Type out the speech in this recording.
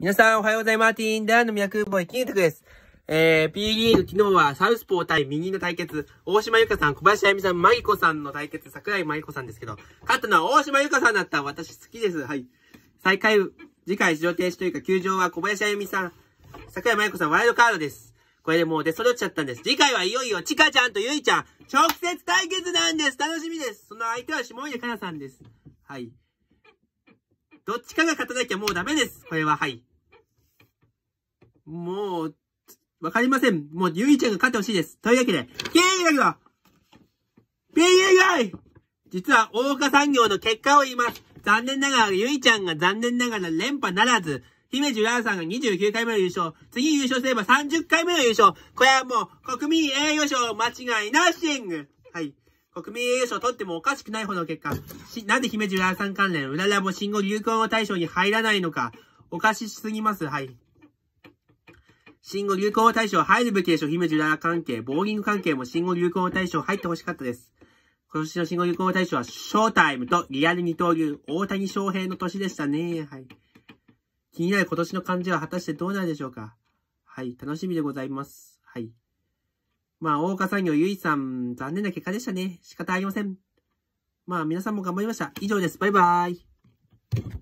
皆さんおはようございます。ティーンダーの宮ン母へ金徳です。えー、P リーグ昨日はサウスポー対右の対決、大島由香さん、小林あゆみさん、マギコさんの対決、桜井まぎこさんですけど、勝ったのは大島由香さんだった。私好きです。はい。最下位、次回出場停止というか、球場は小林あゆみさん、桜井まぎこさん、ワイルドカードです。これでもう出揃っちゃったんです。次回はいよいよ、ちかちゃんとゆいちゃん、直接対決なんです楽しみですその相手は下井香奈さんです。はい。どっちかが勝たなきゃもうダメです。これは、はい。もう、わかりません。もう、ゆいちゃんが勝ってほしいです。というわけで、ゲーが。だけど、p がい。実は、大岡産業の結果を言います。残念ながら、ゆいちゃんが残念ながら連覇ならず、姫路ンさんが29回目の優勝、次優勝すれば30回目の優勝。これはもう、国民栄誉賞間違いなしんはい。国民栄誉賞取ってもおかしくないほどの結果。し、なんで姫路ンさん関連、うららも新語流行語大賞に入らないのか、おかしすぎます。はい。新語・流行語大賞入るべきでしょ。姫路浦関係、ボーリング関係も新語・流行語大賞入ってほしかったです。今年の新語・流行語大賞は、ショータイムとリアル二刀流、大谷翔平の年でしたね。はい。気になる今年の漢字は果たしてどうなるでしょうか。はい、楽しみでございます。はい。まあ、大岡産業ゆいさん、残念な結果でしたね。仕方ありません。まあ、皆さんも頑張りました。以上です。バイバーイ。